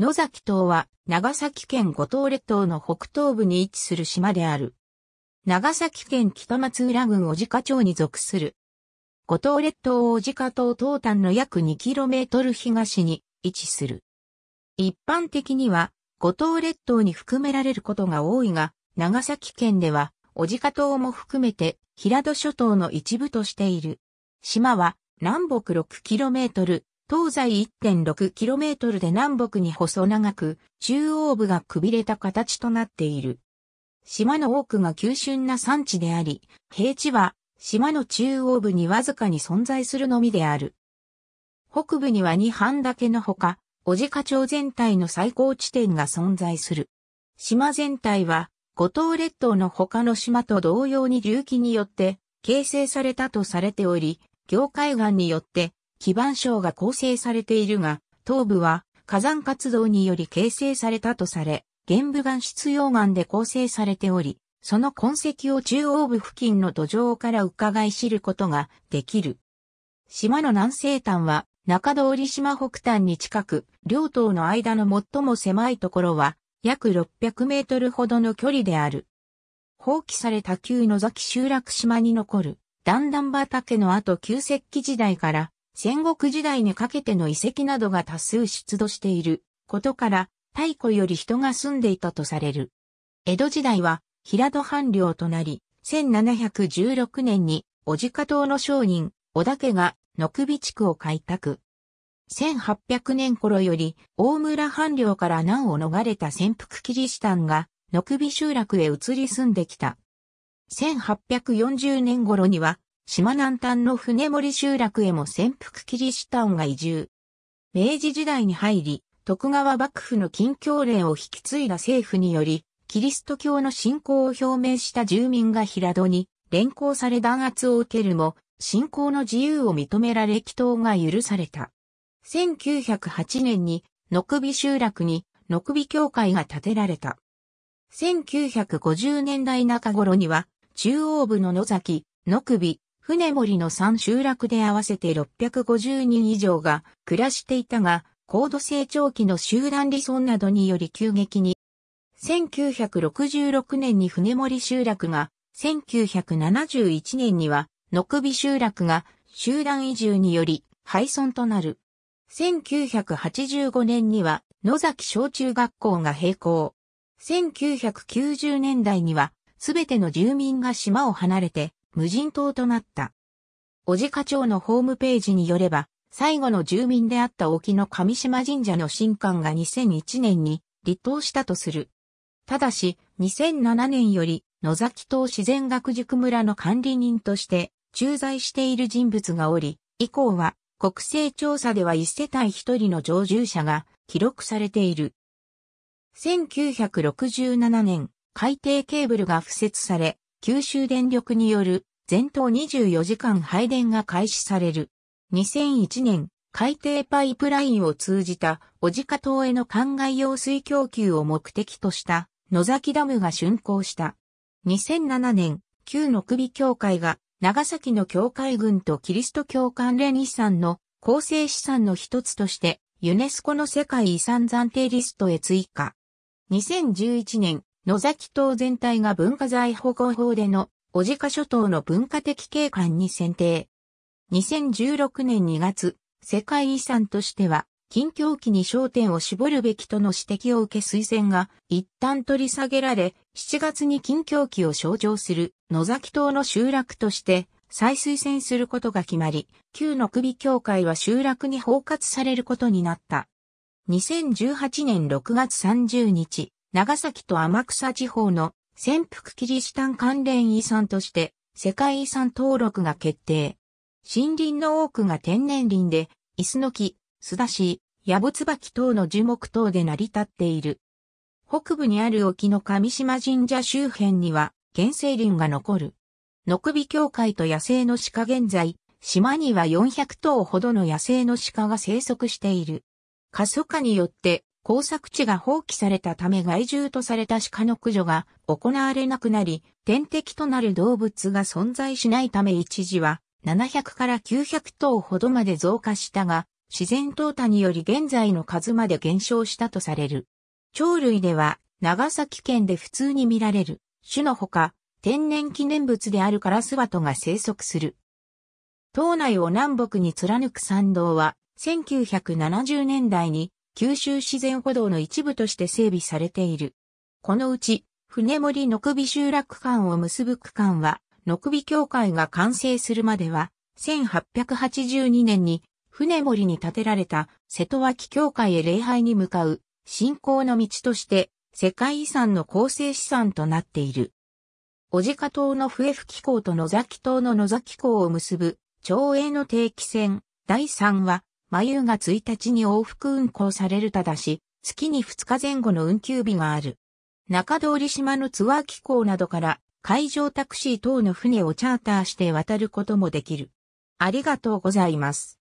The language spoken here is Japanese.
野崎島は長崎県五島列島の北東部に位置する島である。長崎県北松浦郡小鹿町に属する。五島列島小鹿島東端の約 2km 東に位置する。一般的には五島列島に含められることが多いが、長崎県では小鹿島も含めて平戸諸島の一部としている。島は南北 6km、東西 1.6km で南北に細長く、中央部がくびれた形となっている。島の多くが急峻な山地であり、平地は島の中央部にわずかに存在するのみである。北部には二半岳のほか、小鹿町全体の最高地点が存在する。島全体は、五島列島の他の島と同様に隆起によって形成されたとされており、業界岸によって基盤省が構成されているが、頭部は火山活動により形成されたとされ、玄武岩質溶岩で構成されており、その痕跡を中央部付近の土壌から伺い知ることができる。島の南西端は中通り島北端に近く、両島の間の最も狭いところは約600メートルほどの距離である。放棄された旧野崎集落島に残る段々畑の後旧石器時代から戦国時代にかけての遺跡などが多数出土していることから、太古より人が住んでいたとされる。江戸時代は平戸藩領となり、1716年に小鹿島の商人、小田家が野首地区を開拓。1800年頃より大村藩領から難を逃れた潜伏キリシタンが野首集落へ移り住んできた。1840年頃には島南端の船森集落へも潜伏キリシタンが移住。明治時代に入り、徳川幕府の禁教令を引き継いだ政府により、キリスト教の信仰を表明した住民が平戸に連行され弾圧を受けるも、信仰の自由を認められ祈祷が許された。1908年に、くび集落にくび教会が建てられた。1950年代中頃には、中央部の野崎、くび、船森の3集落で合わせて650人以上が暮らしていたが、高度成長期の集団離村などにより急激に、1966年に船森集落が、1971年には、のくび集落が集団移住により廃村となる。1985年には野崎小中学校が閉校。1990年代にはすべての住民が島を離れて無人島となった。小地課長のホームページによれば、最後の住民であった沖の上島神社の神官が2001年に離島したとする。ただし、2007年より野崎島自然学塾村の管理人として駐在している人物がおり、以降は国勢調査では一世帯一人の常住者が記録されている。1967年、海底ケーブルが付設され、九州電力による全島24時間配電が開始される。2001年、海底パイプラインを通じた小鹿島への灌漑用水供給を目的とした野崎ダムが竣工した。2007年、旧の首協会が長崎の教会軍とキリスト教関連遺産の構成資産の一つとしてユネスコの世界遺産暫定リストへ追加。2011年、野崎島全体が文化財保護法での、小鹿諸島の文化的景観に選定。2016年2月、世界遺産としては、近況期に焦点を絞るべきとの指摘を受け推薦が一旦取り下げられ、7月に近況期を象徴する野崎島の集落として再推薦することが決まり、旧の首協会は集落に包括されることになった。2018年6月30日、長崎と天草地方の潜伏キリシタン関連遺産として世界遺産登録が決定。森林の多くが天然林で、イスノキ、スダシ、ヤブツバキ等の樹木等で成り立っている。北部にある沖の上島神社周辺には原生林が残る。くび協会と野生の鹿現在、島には400頭ほどの野生の鹿が生息している。過疎化によって工作地が放棄されたため害獣とされた鹿の駆除が行われなくなり、天敵となる動物が存在しないため一時は700から900頭ほどまで増加したが、自然淘汰により現在の数まで減少したとされる。鳥類では長崎県で普通に見られる種のほか、天然記念物であるカラスワトが生息する。島内を南北に貫く山道は1970年代に九州自然歩道の一部として整備されている。このうち、船森の首集落間を結ぶ区間は、の首協会が完成するまでは、1882年に船森に建てられた瀬戸脇教会へ礼拝に向かう信仰の道として世界遺産の構成資産となっている。小鹿島の笛吹港と野崎島の野崎港を結ぶ町営の定期船第3は眉が1日に往復運行されるただし、月に2日前後の運休日がある。中通り島のツアー機構などから海上タクシー等の船をチャーターして渡ることもできる。ありがとうございます。